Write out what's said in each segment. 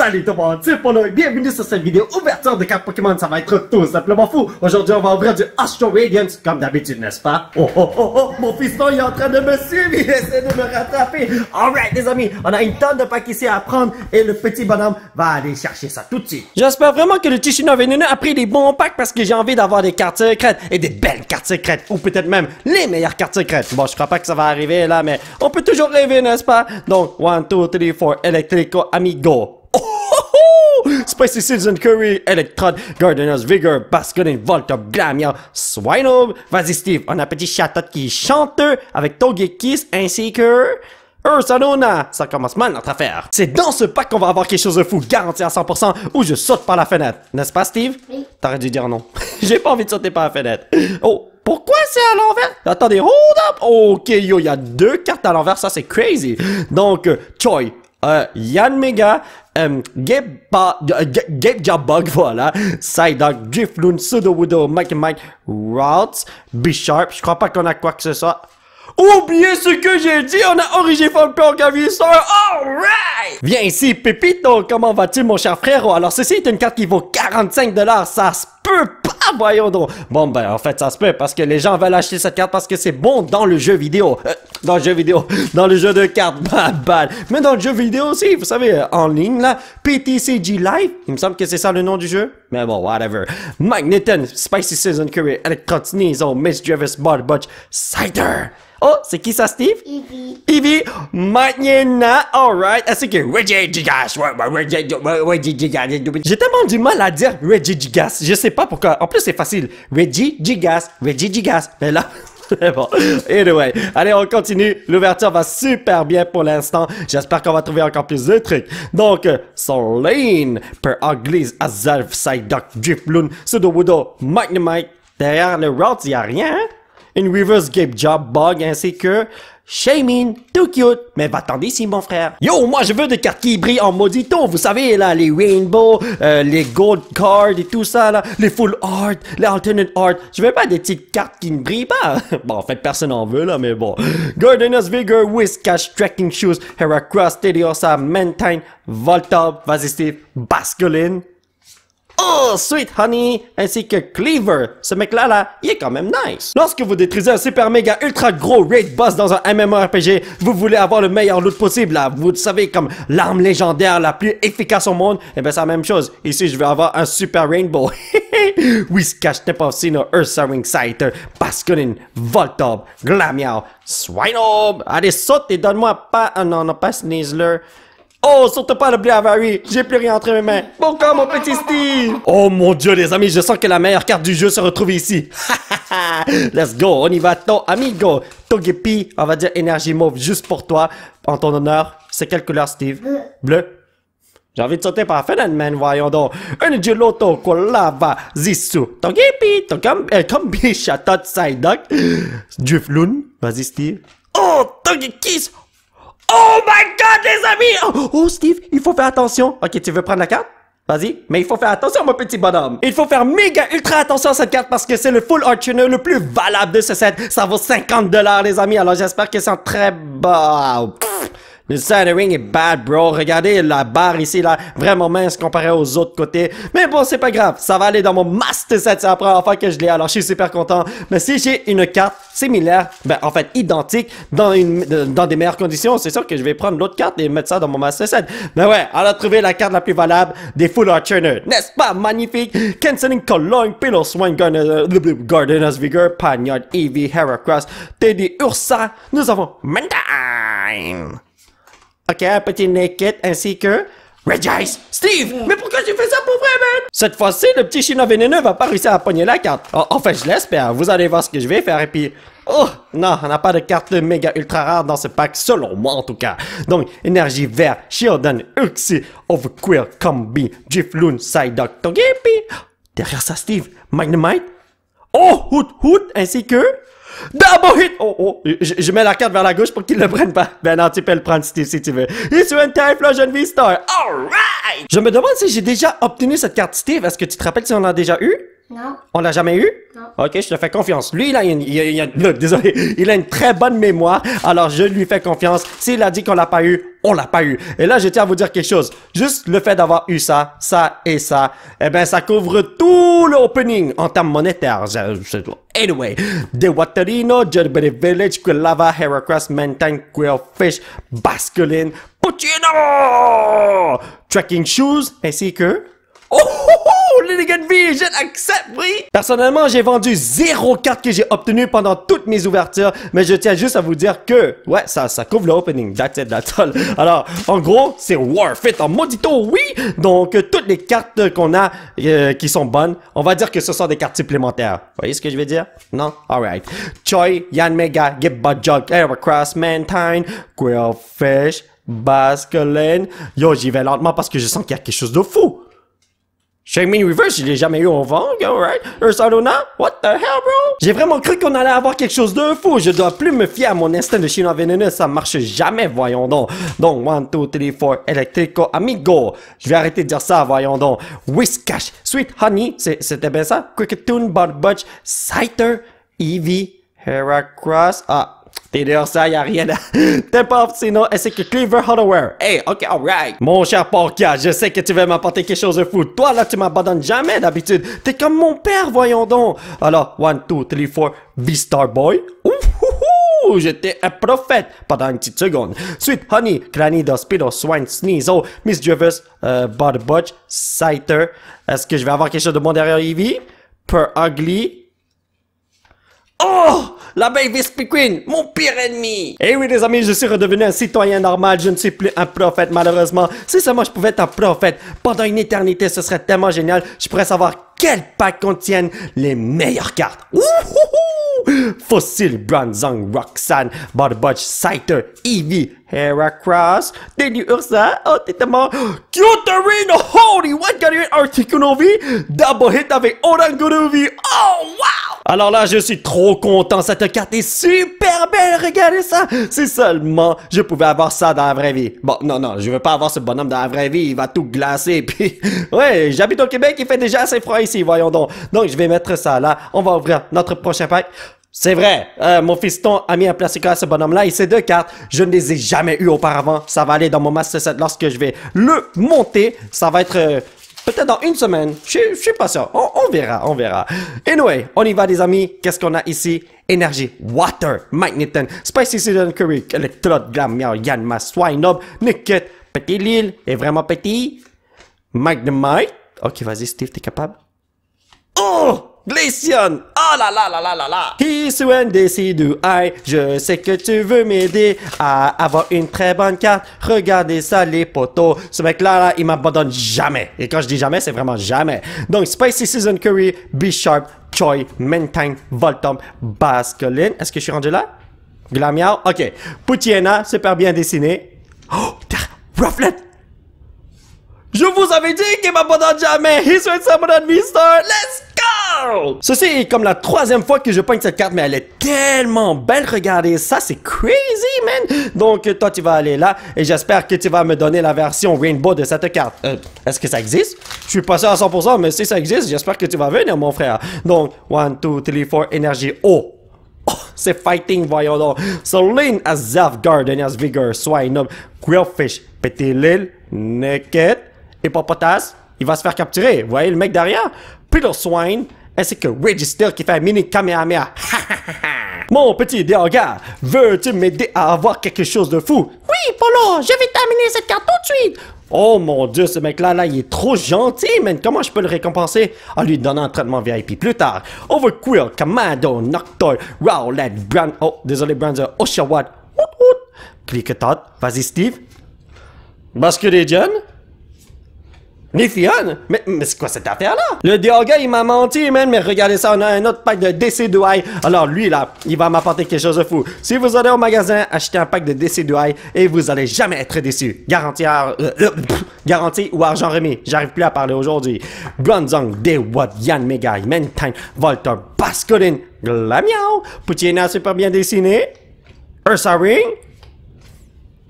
Salut tout le monde, c'est Polo et bienvenue sur cette vidéo ouverture de cartes Pokémon, ça va être tout simplement fou. Aujourd'hui, on va ouvrir du Astro Radiance, comme d'habitude, n'est-ce pas? Oh oh oh oh, mon fiston il est en train de me suivre, il essaie de me rattraper. Alright les amis, on a une tonne de packs ici à prendre et le petit bonhomme va aller chercher ça tout de suite. J'espère vraiment que le Tichino venene a pris des bons packs parce que j'ai envie d'avoir des cartes secrètes et des belles cartes secrètes, ou peut-être même les meilleures cartes secrètes. Bon, je crois pas que ça va arriver là, mais on peut toujours rêver, n'est-ce pas? Donc, 1, 2, 3, 4, Electrico Amigo. Spicy Citizen, Curry, Electrode, Gardener's Vigor, Basculin, Volta Glamia, Swinob. Vas-y Steve, on a petit chatot qui chante chanteur avec Togekiss ainsi que... Ursaluna. ça commence mal notre affaire. C'est dans ce pack qu'on va avoir quelque chose de fou, garanti à 100%, où je saute par la fenêtre. N'est-ce pas, Steve? Oui. T'aurais dû dire non. J'ai pas envie de sauter par la fenêtre. Oh, pourquoi c'est à l'envers? Attendez, hold up! Ok, yo, il y a deux cartes à l'envers, ça c'est crazy. Donc, Choi, euh, Yanmega, Mega, job euh, Gabe, voilà side Dog, Jabug, voilà. Psyduck, Drifloon, Sudowoodo, Mike Mike, Routes, Sharp, Je crois pas qu'on a quoi que ce soit. Oubliez ce que j'ai dit, on a Origifol Gavisor, alright! Viens ici, Pépito, comment vas-tu mon cher frérot? Alors ceci est une carte qui vaut 45$, ça se pas, voyons donc. Bon, ben, en fait, ça se peut parce que les gens veulent acheter cette carte parce que c'est bon dans le jeu vidéo. Euh, dans le jeu vidéo, dans le jeu de cartes, bah balle. Mais dans le jeu vidéo aussi, vous savez, euh, en ligne, là, PTCG Live, il me semble que c'est ça le nom du jeu. Mais bon, whatever. Magneton Spicy Season Curry, Electrotinizo, Miss Jarvis Bud Cider. Oh, c'est qui ça, Steve? Evie. Evie, Magnena, alright. c'est que Reggie Gigas. J'ai tellement du mal à dire Reggie Gigas. Je sais pas pas pourquoi. En plus, c'est facile. Reggie Gigas, Reggie Gigas. Mais là, bon. Anyway, allez, on continue. L'ouverture va super bien pour l'instant. J'espère qu'on va trouver encore plus de trucs. Donc, euh, son lane, per ugly Azalf, Psyduck, Drifloon, Sudo Wudo, Mike Derrière le route, il n'y a rien, hein? In reverse Gap, job bug ainsi que Shaming, too cute, mais va-t'en d'ici mon frère. Yo, moi je veux des cartes qui brillent en maudito, vous savez là, les rainbow, euh, les gold cards et tout ça là, les full art, les alternate art, je veux pas des petites cartes qui ne brillent pas. bon, en fait personne en veut là, mais bon. Gardener's Vigor, Whiskash, Trekking Shoes, Heracross, Tediosa, Mantine, vas-y Steve Basculine, Oh, Sweet Honey, ainsi que Cleaver. Ce mec-là, là, il est quand même nice. Lorsque vous détruisez un super méga ultra gros raid boss dans un MMORPG, vous voulez avoir le meilleur loot possible, là. Vous savez, comme l'arme légendaire la plus efficace au monde, et eh ben c'est la même chose. Ici, je vais avoir un super rainbow. Whiskash Tepofsino Ursaring Sight, Baskunin, Voltorb, Glamiao, Swinob. Allez, saute et donne-moi pas... Ah non, non, pas Sneasler. Oh, surtout pas le blé oui. J'ai plus rien entre mes mains! Pourquoi mon petit Steve? Oh mon dieu, les amis, je sens que la meilleure carte du jeu se retrouve ici! Let's go, on y va, ton amigo! Togepi, on va dire énergie mauve juste pour toi, en ton honneur. C'est quelle couleur, Steve? Bleu? J'ai envie de sauter par la fenêtre, voyons donc. Energy Loto, Kolava, Zissou, Togepi, Togambi, eh, Chatot, du Jufloon, vas-y, Steve. Oh, Togekiss! Oh my god, les amis! Oh, oh, Steve, il faut faire attention. Ok, tu veux prendre la carte? Vas-y, mais il faut faire attention, mon petit bonhomme. Il faut faire méga ultra attention à cette carte parce que c'est le full Tuner le plus valable de ce set. Ça vaut 50 dollars, les amis. Alors j'espère que c'est un très bon. Le Ring est bad, bro. Regardez la barre ici, là. Vraiment mince comparé aux autres côtés. Mais bon, c'est pas grave. Ça va aller dans mon Master set, C'est la première fois que je l'ai. Alors, je suis super content. Mais si j'ai une carte similaire, ben, en fait, identique, dans une, dans des meilleures conditions, c'est sûr que je vais prendre l'autre carte et mettre ça dans mon Master set. Mais ben ouais, on a trouvé la carte la plus valable des Full Trainer. N'est-ce pas magnifique? Canceling Cologne, Pillow Gardena's Gardener's euh, Vigor, Panyard, Eevee, Heracross, Teddy, Ursa. Nous avons Mendime! OK, un petit Naked ainsi que Regice! Steve! Mais pourquoi tu fais ça pour vrai, man? Cette fois-ci, le petit chinois vénéneux va pas réussir à pogner la carte. En oh, enfin, je l'espère. Vous allez voir ce que je vais faire et puis... Oh, non, on n'a pas de carte méga ultra rare dans ce pack, selon moi en tout cas. Donc, énergie vert, Shieldon, Uxie, queer Combi, Jifloon, Psyduck, Togepi. Derrière ça, Steve, Magnemite, Oh, Hoot Hoot, ainsi que... Double hit! Oh, oh, je, mets la carte vers la gauche pour qu'il ne le prenne pas. Ben non, tu peux le prendre Steve, si tu veux. It's one time jeune V-Star. Alright! Je me demande si j'ai déjà obtenu cette carte Steve. Est-ce que tu te rappelles si on en a déjà eu? Non. On l'a jamais eu? Non. Ok, je te fais confiance. Lui, il a une, il a, il a, désolé, il a une très bonne mémoire, alors je lui fais confiance. S'il a dit qu'on l'a pas eu, on l'a pas eu. Et là, je tiens à vous dire quelque chose. Juste le fait d'avoir eu ça, ça et ça, eh ben, ça couvre tout opening en termes monétaires. Anyway, De Waterino, Gerberi Village, Quillava, Heracross, Mountain, Fish, Basculine, Puccino! Trekking Shoes, ainsi que... Oh! Personnellement, j'ai vendu zéro carte que j'ai obtenue pendant toutes mes ouvertures, mais je tiens juste à vous dire que, ouais, ça, ça couvre l'opening, that's it, that's all. Alors, en gros, c'est worth it en maudito, oui! Donc, toutes les cartes qu'on a euh, qui sont bonnes, on va dire que ce sont des cartes supplémentaires. Vous voyez ce que je veux dire? Non? Alright. Choi, Yan Mega, Gibba Mantine, Quillfish, Basculin. Yo, j'y vais lentement parce que je sens qu'il y a quelque chose de fou me Reverse, je l'ai jamais eu au vent, alright? Ursadona, what the hell, bro? J'ai vraiment cru qu'on allait avoir quelque chose de fou. Je dois plus me fier à mon instinct de chinois vénéneux. Ça marche jamais, voyons donc. Donc, 1, 2, 3, 4, Electrico Amigo. Je vais arrêter de dire ça, voyons donc. Whiskash, Sweet Honey, c'était bien ça? Quick Tune, Bud Butch, Citer, Eevee, Heracross. Ah, T'es dehors ça, y a rien à... Tip off, sinon, c'est que Cleaver Hardware. Hey, ok, alright. Mon cher Porca, je sais que tu veux m'apporter quelque chose de fou. Toi, là, tu m'abandonnes jamais d'habitude. T'es comme mon père, voyons donc. Alors, 1, 2, 3, 4, V-Star Boy. Ouh, j'étais un prophète pendant une petite seconde. Suite, Honey, Granny, Dospido, Swine, Oh, Miss Jervis, euh, Bud Butch, Scyther. Est-ce que je vais avoir quelque chose de bon derrière Eevee? Per Ugly, Oh La baby Queen, mon pire ennemi Eh oui les amis, je suis redevenu un citoyen normal, je ne suis plus un prophète malheureusement. Si seulement je pouvais être un prophète pendant une éternité, ce serait tellement génial, je pourrais savoir quel pack contiennent les meilleures cartes. Wouhouhou Fossil, Bronzong, Roxanne, Barbatch, Scyther, Eevee, Heracross, Denny Ursa, oh t'es tellement... holy, what got you Articunovi, double hit avec Oranguruvi, oh wow alors là, je suis trop content. Cette carte est super belle. Regardez ça. Si seulement je pouvais avoir ça dans la vraie vie. Bon, non, non, je veux pas avoir ce bonhomme dans la vraie vie. Il va tout glacer. Puis, ouais, j'habite au Québec. Il fait déjà assez froid ici. Voyons donc. Donc, je vais mettre ça là. On va ouvrir notre prochain pack. C'est vrai, euh, mon fiston a mis un plastique à ce bonhomme-là et ces deux cartes, je ne les ai jamais eues auparavant. Ça va aller dans mon Master 7 lorsque je vais le monter. Ça va être euh, Peut-être dans une semaine. Je sais pas ça. On, verra, on verra. Anyway, on y va, les amis. Qu'est-ce qu'on a ici? Énergie, Water, Mike Spicy Season Curry, Electrode, Glamour, Yanma, Swinob, Nicket, Petit Lille, est vraiment petit. Mike Ok, vas-y, Steve, t'es capable? Oh! Glacian! Oh là là là là là là! He's when they see Je sais que tu veux m'aider à avoir une très bonne carte. Regardez ça, les poteaux. Ce mec-là, là, il m'abandonne jamais. Et quand je dis jamais, c'est vraiment jamais. Donc, Spicy Season Curry, B-Sharp, Choi, Mentang Voltom, Basculin. Est-ce que je suis rendu là? Glamiao? Ok. Poutiena, super bien dessiné. Oh! Rufflet! Je vous avais dit qu'il m'abandonne jamais! He's when someone Let's Ceci est comme la troisième fois que je peigne cette carte, mais elle est tellement belle. Regardez ça, c'est crazy, man! Donc, toi, tu vas aller là et j'espère que tu vas me donner la version Rainbow de cette carte. Euh, est-ce que ça existe? Je suis pas sûr à 100%, mais si ça existe, j'espère que tu vas venir, mon frère. Donc, 1, 2, 3, 4, énergie. Oh! oh c'est fighting, voyons donc. Soline Zaf, Gardeners as Vigor, Swine, Grillfish, Petit l'il Naked, Hippopotas. Il va se faire capturer. voyez le mec derrière? Puis Swine, ainsi que Register qui fait mini Kamehameha. Mon petit Déanga, veux-tu m'aider à avoir quelque chose de fou? Oui, Polo, je vais terminer cette carte tout de suite. Oh mon dieu, ce mec-là, là, il est trop gentil, man. Comment je peux le récompenser? En lui donnant un traitement VIP plus tard. queer, Commando, Nocturne, Rowlet, Brand... Oh, désolé, Branzer, Oshawott. toi Vas-y, Steve. Basque des jeunes? Nifion? Mais, mais c'est quoi cette affaire-là? Le Diorga, il m'a menti, man, mais regardez ça, on a un autre pack de DC Douai. Alors lui, là, il va m'apporter quelque chose de fou. Si vous allez au magasin, achetez un pack de DC Douai et vous allez jamais être déçu. Garantie, euh, euh, garantie ou argent remis. J'arrive plus à parler aujourd'hui. Bronzong, What Yan Megai, Mentang, Volta, Baskolin, Glamiao, Poutine super bien dessiné, Ursa Ring,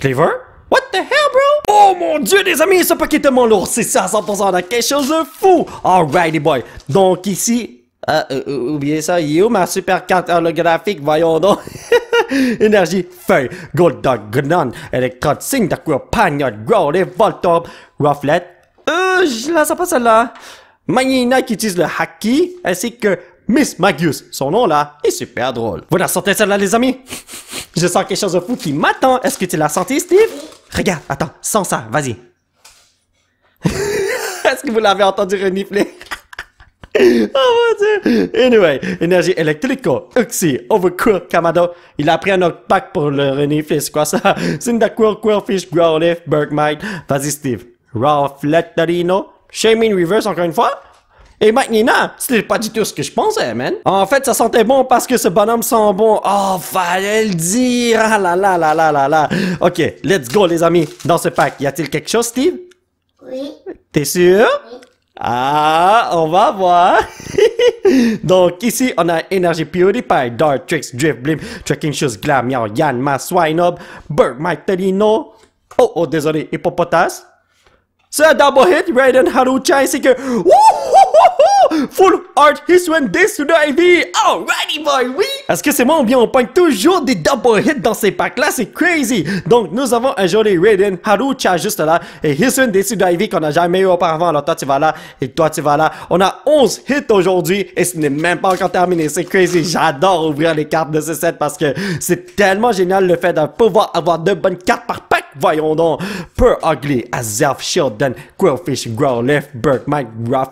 Cleaver. What the hell, bro? Oh mon dieu les amis, ce paquet est tellement lourd, c'est ça 100%, de quelque chose de fou Alrighty boy, donc ici, euh, euh, euh oubliez ça, il ma super carte holographique, voyons donc Énergie, feuille, gold dog, gnon, électrode, signe d'accueil, pagnot, grow, les voltop, euh, je la sens pas celle-là Magnina qui utilise le haki, ainsi que Miss Magius, son nom là est super drôle. Vous la sentez celle-là les amis Je sens quelque chose de fou qui m'attend, est-ce que tu l'as senti Steve Regarde, attends, sans ça, vas-y. Est-ce que vous l'avez entendu renifler? oh mon dieu! Anyway, énergie électrique, oxy, overcook, kamado. Il a pris un autre pack pour le renifler, c'est quoi ça? Sindaquil, quillfish, growlif, bergmite. Vas-y Steve. Raw, darino. Shaming reverse encore une fois? Et maintenant, c'était pas du tout ce que je pensais, man. En fait, ça sentait bon parce que ce bonhomme sent bon. Oh, fallait le dire. Ah là là là là là là. Ok, let's go, les amis. Dans ce pack, y a-t-il quelque chose, Steve? Oui. T'es sûr? Oui. Ah, on va voir. Donc ici, on a Energy PewDiePie, Dark Tricks, Drift Blim, Trekking Shoes, Glam, Yan, Mas, Swinob, Bird, Mike Oh, oh, désolé, Hippopotas. C'est un double hit, Raiden haru, ainsi que... Full Art his one This Alrighty, boy, oui! Est-ce que c'est moi ou bien on pointe toujours des double hits dans ces packs-là? C'est crazy! Donc, nous avons un joli Raiden, Harucha juste là, et Hits des This qu'on n'a jamais eu auparavant. Alors, toi, tu vas là, et toi, tu vas là. On a 11 hits aujourd'hui, et ce n'est même pas encore terminé. C'est crazy! J'adore ouvrir les cartes de ce set parce que c'est tellement génial le fait de pouvoir avoir deux bonnes cartes par pack voyons donc. Peu ugly, shield, Sheldon, Quillfish, Grow, Left, Burke, Mike, Ruff,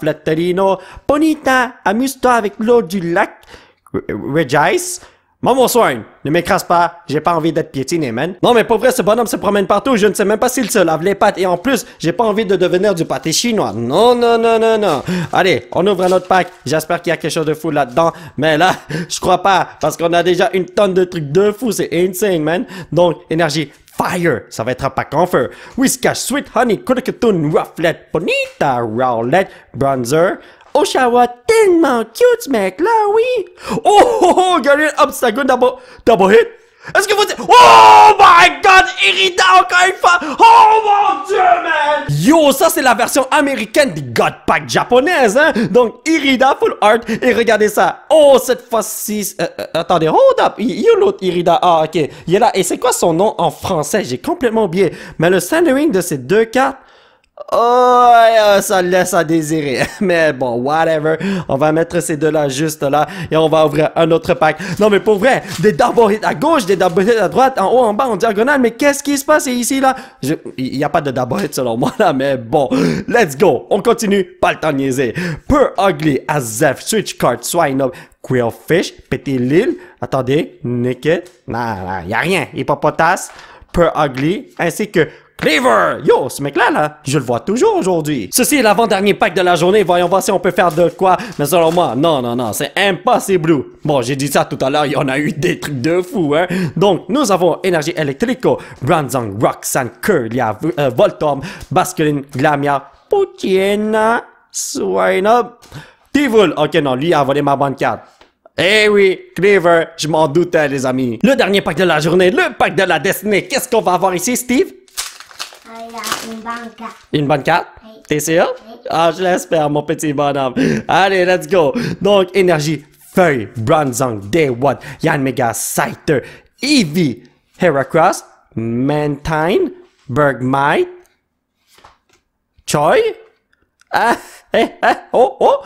Bonita, amuse-toi avec l'eau du lac, Regice. Euh, euh, Maman soigne, ne m'écrase pas, j'ai pas envie d'être piétiné, man. Non mais pour vrai, ce bonhomme se promène partout, je ne sais même pas s'il se lave les pattes, et en plus, j'ai pas envie de devenir du pâté chinois. Non, non, non, non, non. Allez, on ouvre autre pack, j'espère qu'il y a quelque chose de fou là-dedans, mais là, je crois pas, parce qu'on a déjà une tonne de trucs de fou, c'est insane, man. Donc, énergie, fire. Ça va être un pack en feu. Sweet Honey, Kurkutun, Rufflet, Bonita, roulette, Bronzer, Oshawa, tellement cute mec-là, oui! Oh, oh, oh, second oh, double, double hit! Est-ce que vous dites... Oh my god, Irida, encore une fois Oh mon dieu, man Yo, ça c'est la version américaine des God Pack japonaise, hein Donc, Irida Full Art, et regardez ça Oh, cette fois-ci... Euh, euh, attendez, hold up Il y l'autre Irida, ah ok, il est là. Et c'est quoi son nom en français J'ai complètement oublié. Mais le Sandwing de ces deux cartes Oh, ça laisse à désirer. Mais bon, whatever. On va mettre ces deux-là juste là et on va ouvrir un autre pack. Non, mais pour vrai, des daborites à gauche, des double à droite, en haut, en bas, en diagonale. Mais qu'est-ce qui se passe ici là? Je... Il n'y a pas de daborites, selon moi là, mais bon. Let's go. On continue. Pas le temps de niaiser. Peu ugly, Azef, switch card, swine up. Fish, Petit Lil. Attendez, naked. Non, non, y a rien. Hippopotas, Pear ugly, ainsi que Cleaver! Yo, ce mec-là, là, je le vois toujours aujourd'hui. Ceci est l'avant-dernier pack de la journée. Voyons voir si on peut faire de quoi. Mais selon moi, non, non, non, c'est impossible. Bon, j'ai dit ça tout à l'heure, il y en a eu des trucs de fous, hein. Donc, nous avons Énergie Electrico, Branzang, Roxanne, Curlia, euh, Basculine, Glamia, Poutiena, Swainob, Tivul. Ok, non, lui a volé ma bonne carte. Eh oui, Cleaver, je m'en doutais, les amis. Le dernier pack de la journée, le pack de la destinée. Qu'est-ce qu'on va avoir ici, Steve? Une banca. T'es sûr? Ah, je l'espère, mon petit bonhomme. Allez, let's go. Donc, énergie, feuille, Bronzong, Day One, Yan Mega, Scyther, Eevee, Heracross, Mantine, Bergmite, Choi. Ah, eh, eh, oh, oh.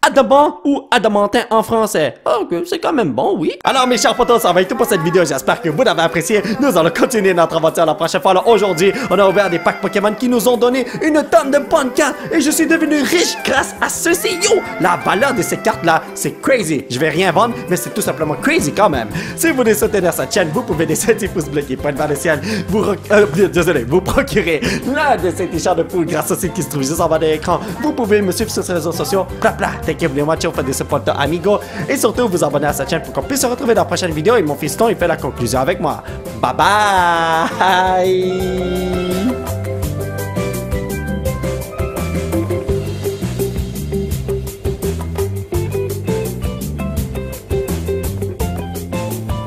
Adamant ou Adamantin en français. Ah, ok, c'est quand même bon, oui. Alors mes chers potos, ça va être tout pour cette vidéo. J'espère que vous l'avez apprécié. Nous allons continuer notre aventure la prochaine fois. Alors aujourd'hui, on a ouvert des packs Pokémon qui nous ont donné une tonne de de cartes. Et je suis devenu riche grâce à ce CEO. la valeur de ces cartes-là, c'est crazy. Je vais rien vendre, mais c'est tout simplement crazy quand même. Si vous voulez soutenir cette chaîne, vous pouvez laisser petit pouces bleu qui pointe vers le ciel. Vous, euh, désolé, vous procurer l'un de ces t-shirts de poule grâce au site qui se trouve juste en bas de l'écran. Vous pouvez me suivre sur ces réseaux sociaux. Pla pla très que de Et surtout, vous abonner à cette chaîne pour qu'on puisse se retrouver dans la prochaine vidéo. Et mon fiston, il fait la conclusion avec moi. Bye bye!